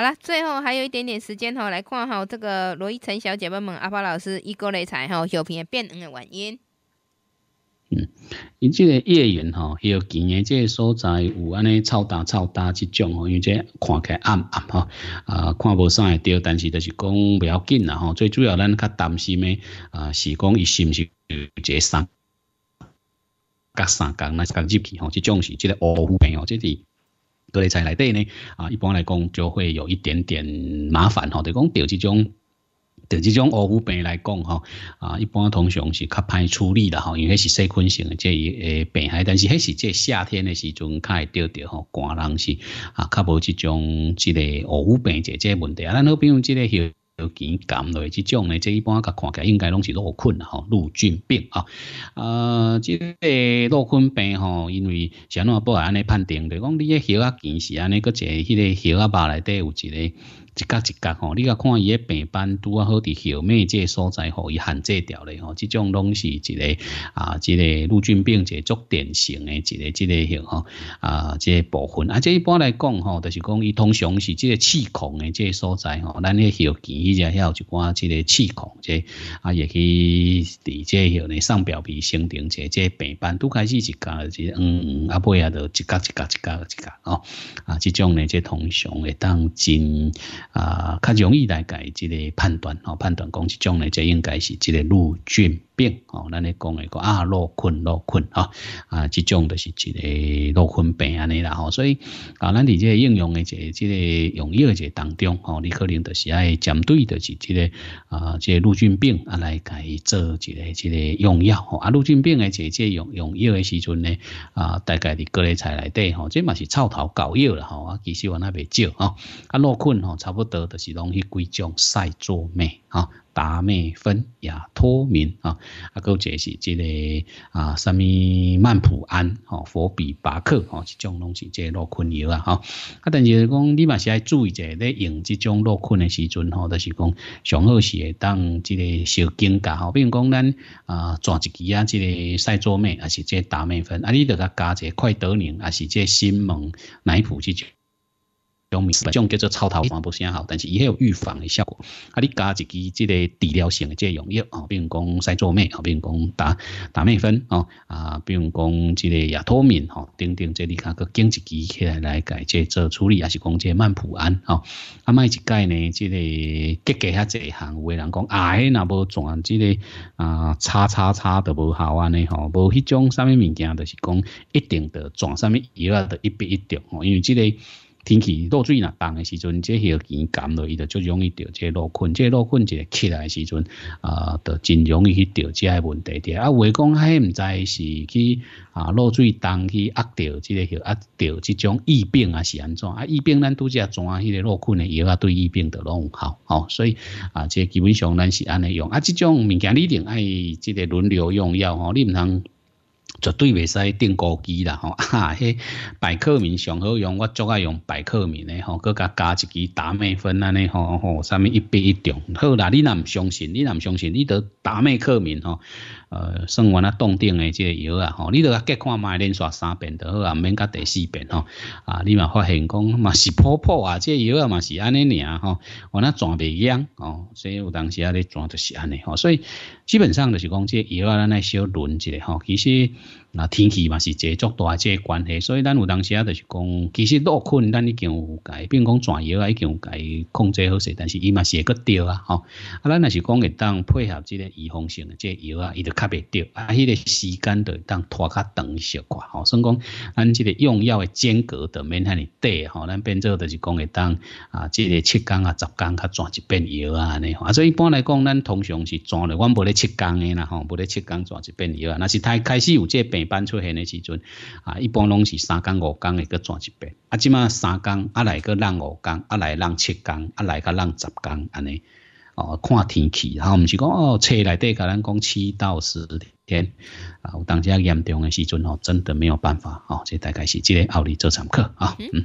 好了，最后还有一点点时间哈，来看哈这个罗一晨小姐妹们，阿巴老师一个雷财哈，小平也变硬的晚音。嗯，因这个夜员哈，要见的这个所在有安尼超大超大这种吼，因为看起来暗暗哈，啊看无来对，但是就是讲不要紧啦哈，最主要咱较担心的啊是讲伊是不是有结散，隔三更是刚入去吼，这种是这个乌乌病哦，这是。在内底呢，啊，一般来讲就会有一点点麻烦吼。就讲掉这种着这种恶寒病来讲吼，啊，一般通常是较歹处理啦，吼，因为是细菌性的这一诶病害。但是迄是即夏天的时阵较会着着吼，寒人是啊，较无这种即个恶寒病这这问题啊。咱好比如这个。许。条筋感染这种呢，这一般甲看起应该拢是落菌吼，陆菌病啊。呃，这个落菌病吼，因为前两波安尼判定着，讲你个血压是安尼，佮一个迄个血压包内底有一个。一格一格吼，你甲看伊个病斑拄啊好伫后，面即个所在互伊限制掉咧吼，即种拢是一个啊，即个陆军病一个足典型诶，一个，一个许吼啊，即个部分啊，即一般来讲吼，就是讲伊通常是即个气孔诶，即个所在吼，咱个许机伊只有一寡即个气孔，这啊，也去伫这许呢上表皮形成一个这病斑拄开始一格，只嗯嗯，啊尾啊著一格一格一格一格吼啊，即种呢这通常会当真。啊，较容易来解即个判断哦，判断讲即种呢，这应该是即个陆军。病哦，咱咧讲诶个啊，落困落困啊，啊，即种就是一个落困病安尼啦吼。所以啊，咱伫即个应用的这即个用药这当中吼，你可能就是爱针对的就是这个啊，即、个陆军病啊来改做一个这个用药吼。啊，陆军病的即这用用药诶时阵呢啊，大概伫各类菜内底吼，即嘛是草头搞药啦吼啊，其实我那边少吼啊，落困吼差不多都是拢迄几种晒做咩啊？达美芬呀，托明啊，啊，个即是即个啊，三物曼普安吼，佛比巴克吼，即种拢是即落昆药啊吼。啊，但是讲你嘛是要注意一下咧，用即种落昆的时阵吼，著是讲上好是当即个小金角，吼，比如讲咱啊转一支啊，即个赛做咩，还是即达美芬，啊？你得加加个快德宁，还是即心蒙奶普即种。像这种叫做草头，全部上好，但是伊也有预防的效果。啊，你加一支即个治疗性的即个溶液，哦，比如讲赛做咩，哦，比如讲打打麦分哦，啊，比如讲即个亚脱敏，吼，等等，即里加个经一支起来来解即做处理，也是讲即曼普安，哦，啊，卖一盖呢，即个价格遐这一行有个人讲，迄那无转即个啊，叉叉叉都无效安呢，吼，无迄种上面物件，就是讲一定的转上面药啊，的一比一点，哦，因为即个。天气落水若冻的时阵，即个易感落伊就最容易得即落困。即落困个起来的时阵，啊，就真容易去得即个问题的。啊，话讲，还唔知是去啊落水冻去压着，即个许压着，即种疫病啊是安怎？啊，疫病咱都只啊抓迄个落困诶药啊，对疫病得拢有效哦。所以啊，即基本上咱是安尼用。啊，即种物件你一定爱即个轮流用药吼，你唔通。绝对袂使定高机啦吼，啊，迄百克米上好用，我最爱用百克米的吼，搁加加一支打麦粉安尼吼吼，啥物一比一重好啦，你若毋相信？你若毋相信？你得打麦克米吼，呃，算我若冻顶诶，即个药啊吼，你得隔看卖连续三遍就好啊，免甲第四遍吼啊，你嘛发现讲嘛是泡泡啊，即个药啊嘛是安尼尔吼，我那全袂痒哦，所以有当时啊咧全就是安尼吼，所以基本上就是讲即个药啊，咱来小轮一下吼，其实。那天气嘛是这作大这关系，所以咱有当时啊就是讲，其实落困咱已经有改，并讲转药啊已经有改控制好势，但是伊嘛是会个对啊吼，啊咱若是讲会当配合这个预防性的这药啊，伊就较袂对，啊迄个时间就当拖较长些寡，吼，所以讲咱这个用药的间隔就免遐尼短吼，咱变做就是讲会当啊，这个七天啊十天较转一遍药啊安呢，啊所以一般来讲，咱通常是转嘞，阮无咧七天的啦吼，无咧七天转一遍药啊，那是太开始有这。病斑出现的时阵，啊，一般拢是三工五工的搁转一遍。啊，即马三工，啊来搁浪五工，啊来浪七工，啊来搁浪十工安尼。哦，看天气，然后唔是讲哦，车内底甲咱讲七到十天。啊，有当时严重的时阵哦，真的没有办法哦，这大概是即个奥利这场课啊，嗯。